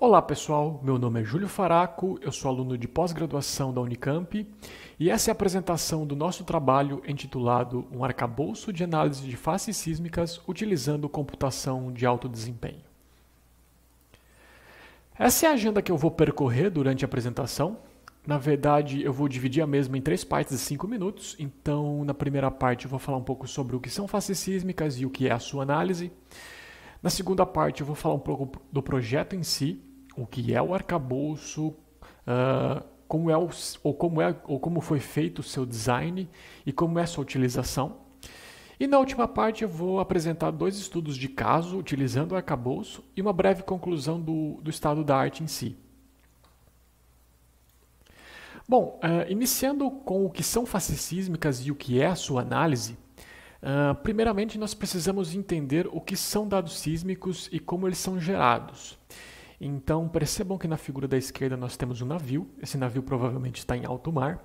Olá pessoal, meu nome é Júlio Faraco, eu sou aluno de pós-graduação da Unicamp e essa é a apresentação do nosso trabalho intitulado Um arcabouço de análise de faces sísmicas utilizando computação de alto desempenho. Essa é a agenda que eu vou percorrer durante a apresentação. Na verdade, eu vou dividir a mesma em três partes de cinco minutos, então na primeira parte eu vou falar um pouco sobre o que são faces sísmicas e o que é a sua análise. Na segunda parte, eu vou falar um pouco do projeto em si, o que é o arcabouço, uh, como é o, ou, como é, ou como foi feito o seu design e como é a sua utilização. E na última parte eu vou apresentar dois estudos de caso utilizando o arcabouço e uma breve conclusão do, do estado da arte em si. Bom, uh, iniciando com o que são faces sísmicas e o que é a sua análise, uh, primeiramente nós precisamos entender o que são dados sísmicos e como eles são gerados. Então percebam que na figura da esquerda nós temos um navio, esse navio provavelmente está em alto mar,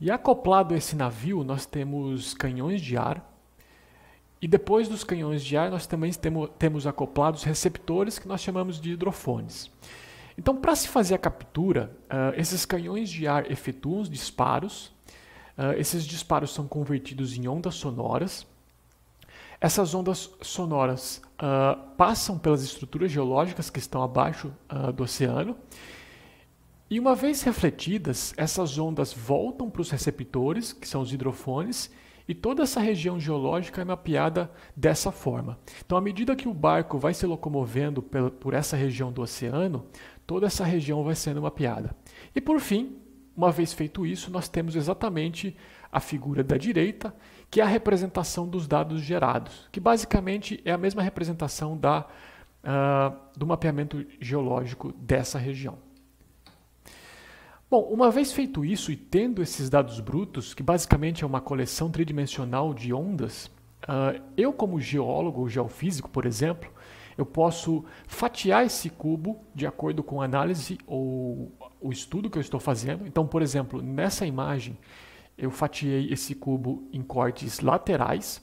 e acoplado a esse navio nós temos canhões de ar, e depois dos canhões de ar nós também temos, acoplados receptores que nós chamamos de hidrofones. Então, para se fazer a captura, uh, esses canhões de ar efetuam os disparos, uh, esses disparos são convertidos em ondas sonoras, essas ondas sonoras uh, passam pelas estruturas geológicas que estão abaixo uh, do oceano. E uma vez refletidas, essas ondas voltam para os receptores, que são os hidrofones, e toda essa região geológica é mapeada dessa forma. Então, à medida que o barco vai se locomovendo por essa região do oceano, toda essa região vai sendo mapeada. E por fim, uma vez feito isso, nós temos exatamente a figura da direita, que é a representação dos dados gerados, que basicamente é a mesma representação da, uh, do mapeamento geológico dessa região. Bom, uma vez feito isso e tendo esses dados brutos, que basicamente é uma coleção tridimensional de ondas, uh, eu como geólogo ou geofísico, por exemplo, eu posso fatiar esse cubo de acordo com a análise ou o estudo que eu estou fazendo. Então, por exemplo, nessa imagem, eu fatiei esse cubo em cortes laterais.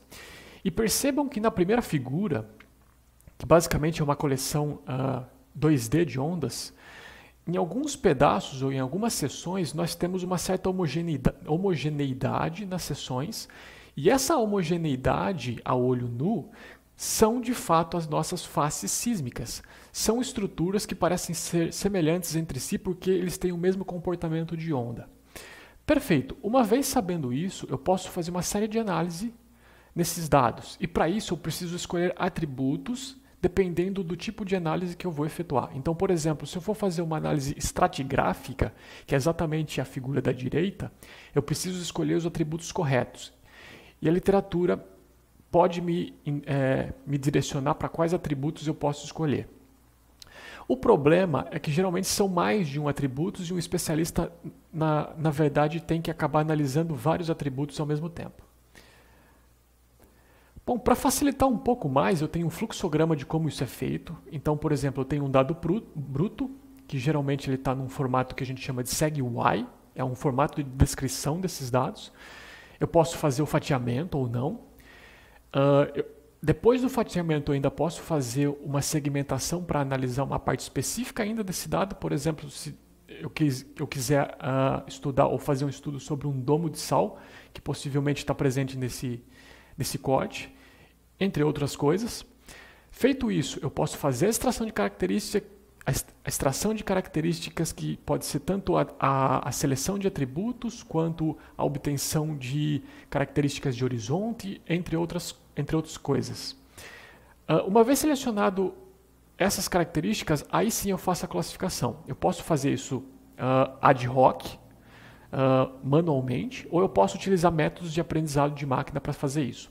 E percebam que na primeira figura, que basicamente é uma coleção uh, ah, 2D de ondas, em alguns pedaços ou em algumas seções nós temos uma certa homogeneidade, homogeneidade nas seções, e essa homogeneidade a olho nu são de fato as nossas faces sísmicas. São estruturas que parecem ser semelhantes entre si porque eles têm o mesmo comportamento de onda. Perfeito. Uma vez sabendo isso, eu posso fazer uma série de análise nesses dados. E para isso, eu preciso escolher atributos dependendo do tipo de análise que eu vou efetuar. Então, por exemplo, se eu for fazer uma análise estratigráfica, que é exatamente a figura da direita, eu preciso escolher os atributos corretos. E a literatura pode me, é, me direcionar para quais atributos eu posso escolher. O problema é que geralmente são mais de um atributo e um especialista, na, na verdade, tem que acabar analisando vários atributos ao mesmo tempo. Bom, para facilitar um pouco mais, eu tenho um fluxograma de como isso é feito. Então, por exemplo, eu tenho um dado bruto, que geralmente ele está num formato que a gente chama de SEGY, é um formato de descrição desses dados. Eu posso fazer o fatiamento ou não. Uh, depois do fatiamento, eu ainda posso fazer uma segmentação para analisar uma parte específica ainda desse dado. Por exemplo, se eu, quis, eu quiser uh, estudar ou fazer um estudo sobre um domo de sal, que possivelmente está presente nesse, nesse corte, entre outras coisas. Feito isso, eu posso fazer a extração de características a extração de características que pode ser tanto a, a, a, seleção de atributos quanto a obtenção de características de horizonte, entre outras entre outras coisas. Ah, uma vez selecionado essas características, aí sim eu faço a classificação. Eu posso fazer isso ah, ad hoc, ah, manualmente, ou eu posso utilizar métodos de aprendizado de máquina para fazer isso.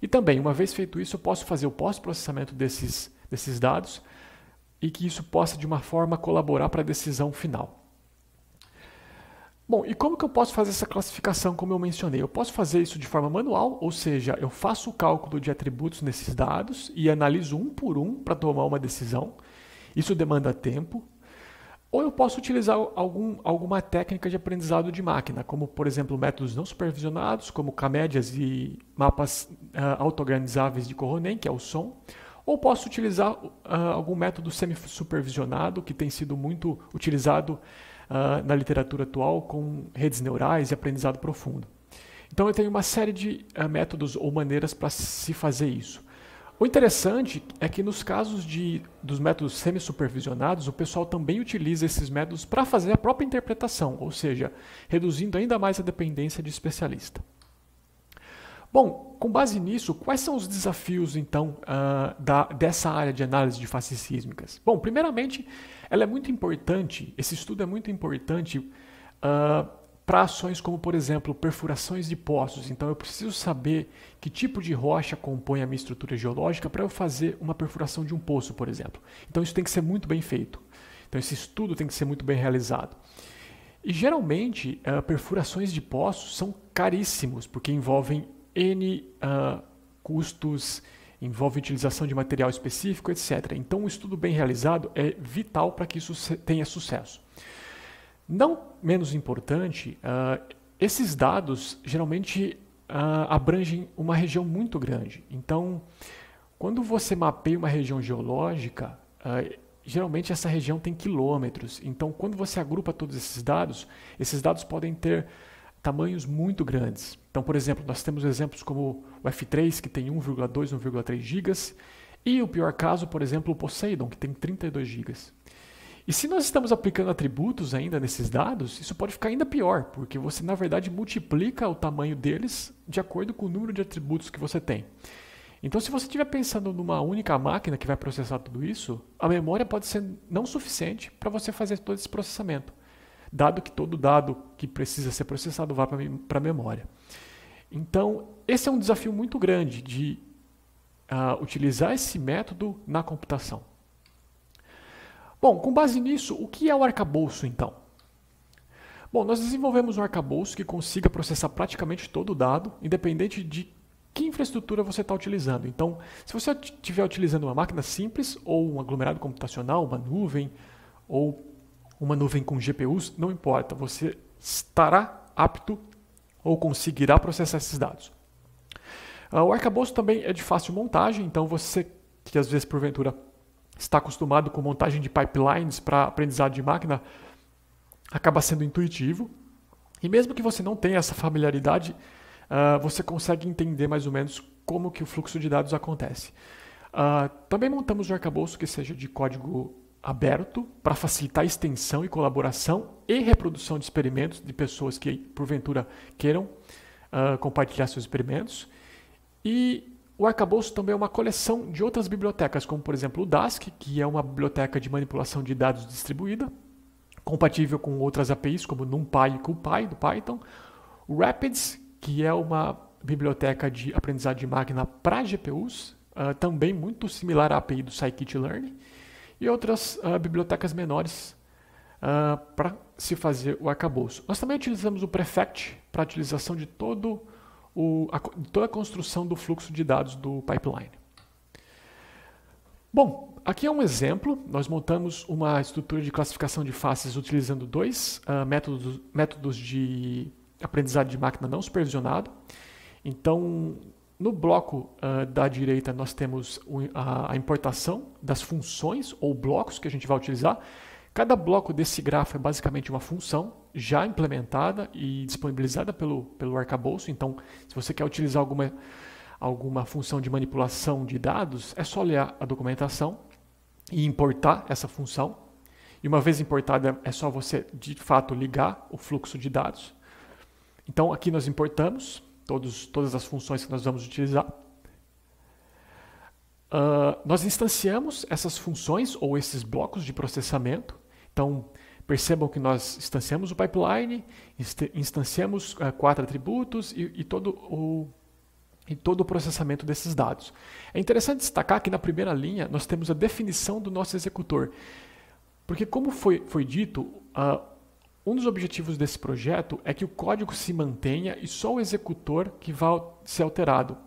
E também, uma vez feito isso, eu posso fazer o pós-processamento desses, desses dados e que isso possa, de uma forma, colaborar para a decisão final. Bom, e como que eu posso fazer essa classificação, como eu mencionei? Eu posso fazer isso de forma manual, ou seja, eu faço o cálculo de atributos nesses dados e analiso um por um para tomar uma decisão. Isso demanda tempo. Ou eu posso utilizar algum, alguma técnica de aprendizado de máquina, como, por exemplo, métodos não supervisionados, como camédias e mapas uh, de Coronem, que é o som. Ou posso utilizar uh, algum método semi-supervisionado, que tem sido muito utilizado na ah, literatura atual com redes neurais e aprendizado profundo. Então eu tenho uma série de uh, métodos ou maneiras para se fazer isso. O interessante é que nos casos de, dos métodos semi-supervisionados, o pessoal também utiliza esses métodos para fazer a própria interpretação, ou seja, reduzindo ainda mais a dependência de especialista. Bom, com base nisso, quais são os desafios então uh, da, dessa área de análise de faces sísmicas? Bom, primeiramente, ela é muito importante, esse estudo é muito importante uh, ah, para ações como, por exemplo, perfurações de poços. Então, eu preciso saber que tipo de rocha compõe a minha estrutura geológica para eu fazer uma perfuração de um poço, por exemplo. Então, isso tem que ser muito bem feito. Então, esse estudo tem que ser muito bem realizado. E geralmente, uh, perfurações de poços são caríssimos, porque envolvem N uh, custos, envolve utilização de material específico, etc. Então, um estudo bem realizado é vital para que isso tenha sucesso. Não menos importante, uh, esses dados geralmente uh, abrangem uma região muito grande. Então, quando você mapeia uma região geológica, ah, geralmente essa região tem quilômetros. Então, quando você agrupa todos esses dados, esses dados podem ter tamanhos muito grandes. Então, por exemplo, nós temos exemplos como o F3, que tem 1,2, 1,3 GB, e o pior caso, por exemplo, o Poseidon, que tem 32 GB. E se nós estamos aplicando atributos ainda nesses dados, isso pode ficar ainda pior, porque você, na verdade, multiplica o tamanho deles de acordo com o número de atributos que você tem. Então, se você estiver pensando numa única máquina que vai processar tudo isso, a memória pode ser não suficiente para você fazer todo esse processamento dado que todo dado que precisa ser processado vá para a memória. Então, esse é um desafio muito grande de uh, utilizar esse método na computação. Bom, com base nisso, o que é o arcabouço então? Bom, nós desenvolvemos um arcabouço que consiga processar praticamente todo o dado, independente de que infraestrutura você está utilizando. Então, se você estiver utilizando uma máquina simples, ou um aglomerado computacional, uma nuvem, ou uma nuvem com GPUs, não importa, você estará apto ou conseguirá processar esses dados. Ah, o arcabouço também é de fácil montagem, então você que às vezes porventura está acostumado com montagem de pipelines para aprendizado de máquina, acaba sendo intuitivo. E mesmo que você não tenha essa familiaridade, ah, você consegue entender mais ou menos como que o fluxo de dados acontece. Ah, também montamos um arcabouço que seja de código aberto para facilitar a extensão e colaboração e reprodução de experimentos de pessoas que, porventura, queiram uh, compartilhar seus experimentos. E o arcabouço também é uma coleção de outras bibliotecas, como, por exemplo, o Dask, que é uma biblioteca de manipulação de dados distribuída, compatível com outras APIs, como NumPy e CoolPy do Python. O Rapids, que é uma biblioteca de aprendizado de máquina para GPUs, uh, ah, também muito similar à API do scikit-learn e outras uh, bibliotecas menores uh, ah, para se fazer o arcabouço. Nós também utilizamos o prefect para a utilização de todo o, a, toda a construção do fluxo de dados do pipeline. Bom, aqui é um exemplo. Nós montamos uma estrutura de classificação de faces utilizando dois uh, métodos, métodos de aprendizado de máquina não supervisionado. Então, no bloco uh, da direita, nós temos a importação das funções ou blocos que a gente vai utilizar. Cada bloco desse grafo é basicamente uma função já implementada e disponibilizada pelo, pelo arcabouço. Então, se você quer utilizar alguma, alguma função de manipulação de dados, é só ler a documentação e importar essa função. E uma vez importada, é só você de fato ligar o fluxo de dados. Então, aqui nós importamos todos, todas as funções que nós vamos utilizar. Uh, nós instanciamos essas funções ou esses blocos de processamento. Então, percebam que nós instanciamos o pipeline, instanciamos uh, quatro atributos e, e todo o e todo o processamento desses dados. É interessante destacar que na primeira linha nós temos a definição do nosso executor, porque como foi, foi dito, uh, um dos objetivos desse projeto é que o código se mantenha e só o executor que vá ser alterado.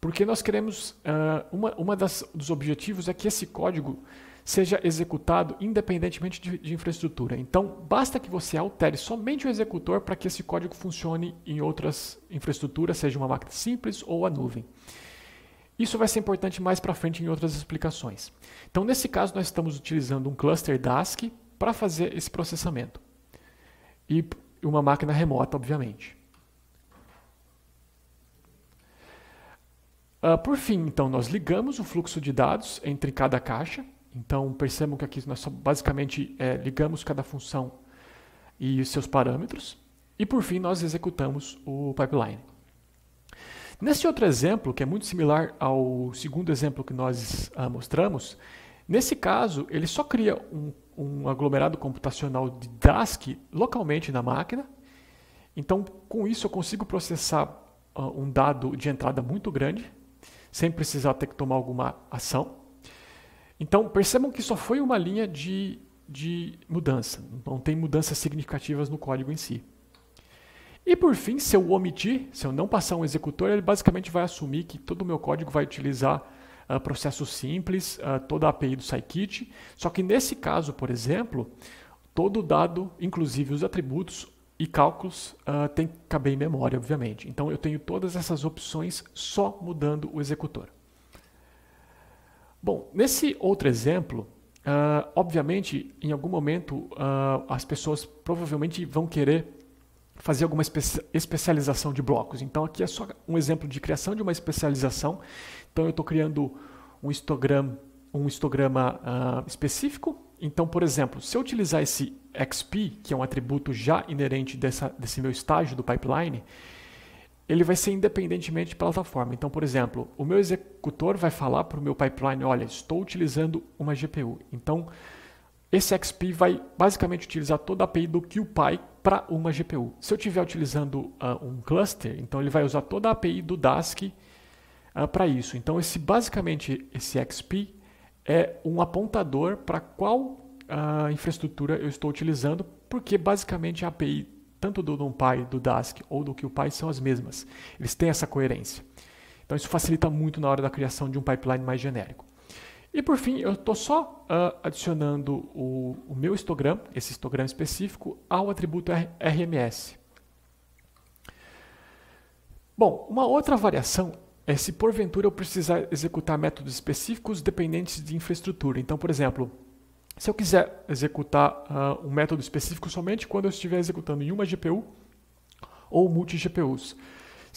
Porque nós queremos, uh, uma, uma das, dos objetivos é que esse código seja executado independentemente de, de infraestrutura. Então, basta que você altere somente o executor para que esse código funcione em outras infraestruturas, seja uma máquina simples ou a nuvem. Isso vai ser importante mais para frente em outras explicações. Então, nesse caso, nós estamos utilizando um cluster Dask para fazer esse processamento e uma máquina remota, obviamente. Uh, por fim, então, nós ligamos o fluxo de dados entre cada caixa. Então, percebam que aqui nós basicamente é, ligamos cada função e seus parâmetros. E, por fim, nós executamos o pipeline. Nesse outro exemplo, que é muito similar ao segundo exemplo que nós ah, mostramos, nesse caso, ele só cria um um aglomerado computacional de Dask localmente na máquina. Então, com isso, eu consigo processar uh, um dado de entrada muito grande, sem precisar ter que tomar alguma ação. Então, percebam que só foi uma linha de, de mudança, não tem mudanças significativas no código em si. E por fim, se eu omitir, se eu não passar um executor, ele basicamente vai assumir que todo o meu código vai utilizar uh, ah, processos simples, uh, toda a API do SciKit. Só que nesse caso, por exemplo, todo o dado, inclusive os atributos e cálculos, uh, tem que caber em memória, obviamente. Então eu tenho todas essas opções só mudando o executor. Bom, nesse outro exemplo, obviamente, em algum momento as pessoas provavelmente vão querer fazer alguma espe especialização de blocos. Então aqui é só um exemplo de criação de uma especialização. Então eu estou criando um histograma, um histograma uh, específico. Então, por exemplo, se eu utilizar esse XP, que é um atributo já inerente dessa, desse meu estágio do pipeline, ele vai ser independentemente de plataforma. Então, por exemplo, o meu executor vai falar para o meu pipeline, olha, estou utilizando uma GPU. Então, esse XP vai basicamente utilizar toda a API do QPy para uma GPU. Se eu estiver utilizando uh, um cluster, então ele vai usar toda a API do Dask uh, ah, para isso. Então, esse basicamente esse XP é um apontador para qual uh, infraestrutura eu estou utilizando, porque basicamente a API tanto do NumPy, do Dask ou do QPy são as mesmas. Eles têm essa coerência. Então, isso facilita muito na hora da criação de um pipeline mais genérico. E por fim, eu estou só uh, adicionando o, o, meu histogram, esse histogram específico, ao atributo RMS. Bom, uma outra variação é se porventura eu precisar executar métodos específicos dependentes de infraestrutura. Então, por exemplo, se eu quiser executar uh, um método específico somente quando eu estiver executando em uma GPU ou multi-GPUs.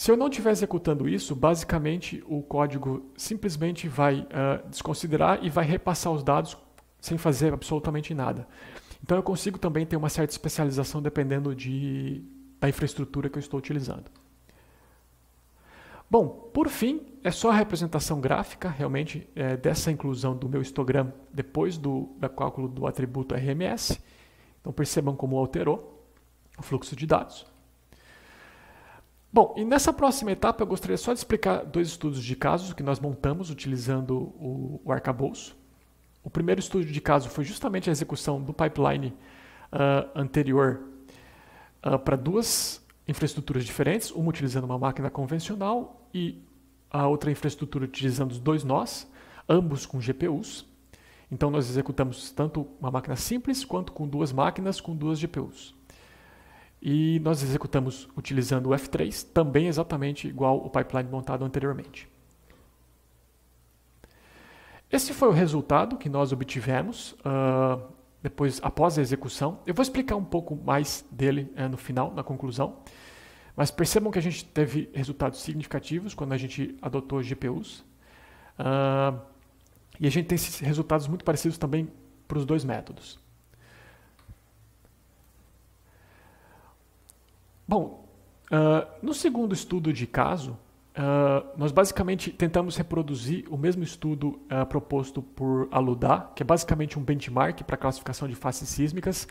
Se eu não estiver executando isso, basicamente o código simplesmente vai uh, desconsiderar e vai repassar os dados sem fazer absolutamente nada. Então eu consigo também ter uma certa especialização dependendo de, da infraestrutura que eu estou utilizando. Bom, por fim, é só a representação gráfica realmente é, dessa inclusão do meu histograma depois do da cálculo do atributo RMS. Então percebam como alterou o fluxo de dados. Bom, e nessa próxima etapa eu gostaria só de explicar dois estudos de casos que nós montamos utilizando o, o arcabouço. O primeiro estudo de caso foi justamente a execução do pipeline uh, anterior uh, para duas infraestruturas diferentes, uma utilizando uma máquina convencional e a outra infraestrutura utilizando os dois nós, ambos com GPUs. Então nós executamos tanto uma máquina simples quanto com duas máquinas com duas GPUs e nós executamos utilizando o F3, também exatamente igual o pipeline montado anteriormente. Esse foi o resultado que nós obtivemos uh, depois após a execução. Eu vou explicar um pouco mais dele uh, no final, na conclusão. Mas percebam que a gente teve resultados significativos quando a gente adotou GPUs. Uh, ah, e a gente tem esses resultados muito parecidos também para os dois métodos. Bom, uh, no segundo estudo de caso, uh, nós basicamente tentamos reproduzir o mesmo estudo uh, proposto por Aludá, que é basicamente um benchmark para classificação de faces sísmicas,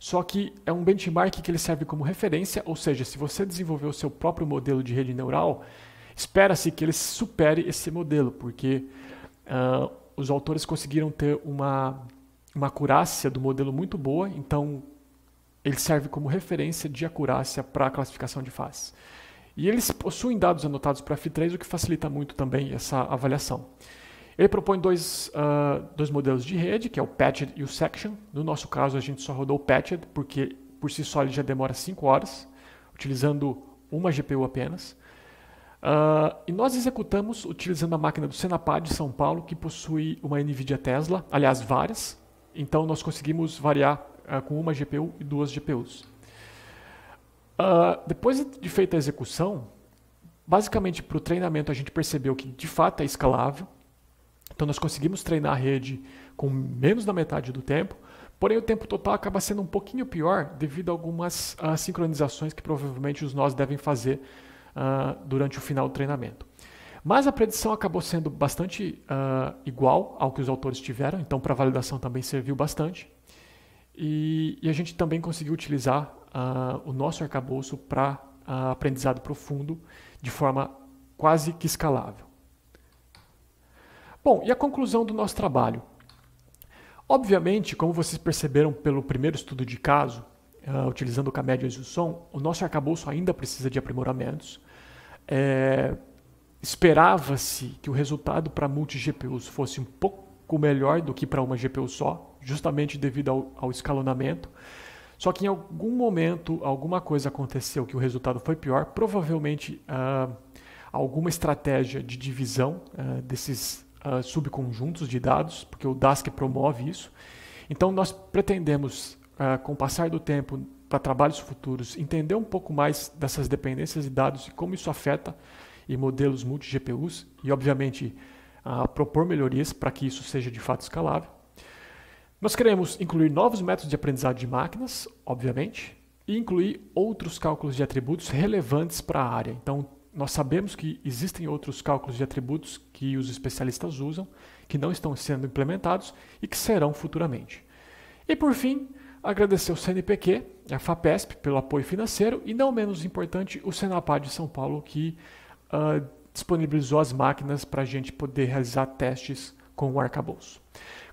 só que é um benchmark que ele serve como referência, ou seja, se você desenvolver o seu próprio modelo de rede neural, espera-se que ele supere esse modelo, porque os autores conseguiram ter uma, uma acurácia do modelo muito boa, então ele serve como referência de acurácia para a classificação de fases. E eles possuem dados anotados para F3, o que facilita muito também essa avaliação. Ele propõe dois, uh, dois modelos de rede, que é o patched e o section. No nosso caso, a gente só rodou o patched, porque por si só ele já demora 5 horas, utilizando uma GPU apenas. Uh, e nós executamos utilizando a máquina do Senapad de São Paulo, que possui uma NVIDIA Tesla, aliás, várias. Então, nós conseguimos variar é, com uma GPU e duas GPUs. Uh, ah, depois de feita a execução, basicamente para o treinamento a gente percebeu que de fato é escalável. Então nós conseguimos treinar a rede com menos da metade do tempo, porém o tempo total acaba sendo um pouquinho pior devido a algumas uh, sincronizações que provavelmente os nós devem fazer uh, durante o final do treinamento. Mas a predição acabou sendo bastante uh, igual ao que os autores tiveram, então para validação também serviu bastante. E, e a gente também conseguiu utilizar uh, o nosso arcabouço para uh, ah, aprendizado profundo de forma quase que escalável. Bom, e a conclusão do nosso trabalho? Obviamente, como vocês perceberam pelo primeiro estudo de caso, uh, utilizando o CAMED e o som, o nosso arcabouço ainda precisa de aprimoramentos. É, Esperava-se que o resultado para multi-GPUs fosse um pouco melhor do que para uma GPU só, justamente devido ao, ao escalonamento. Só que em algum momento alguma coisa aconteceu que o resultado foi pior, provavelmente ah, alguma estratégia de divisão ah, desses ah, subconjuntos de dados, porque o Dask promove isso. Então nós pretendemos, com o passar do tempo para trabalhos futuros, entender um pouco mais dessas dependências de dados e como isso afeta em modelos multi-GPUs e, obviamente, propor melhorias para que isso seja de fato escalável. Nós queremos incluir novos métodos de aprendizado de máquinas, obviamente, e incluir outros cálculos de atributos relevantes para a área. Então, nós sabemos que existem outros cálculos de atributos que os especialistas usam, que não estão sendo implementados e que serão futuramente. E por fim, agradecer ao CNPq, a FAPESP, pelo apoio financeiro e, não menos importante, o Senapad de São Paulo, que uh, disponibilizou as máquinas para a gente poder realizar testes com o arcabouço.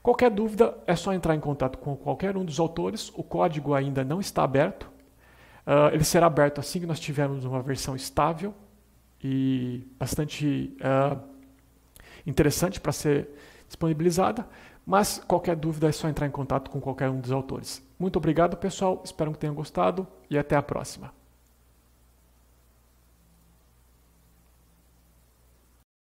Qualquer dúvida é só entrar em contato com qualquer um dos autores. O código ainda não está aberto. Uh, ele será aberto assim que nós tivermos uma versão estável e bastante uh, interessante para ser disponibilizada. Mas qualquer dúvida é só entrar em contato com qualquer um dos autores. Muito obrigado, pessoal. Espero que tenham gostado e até a próxima.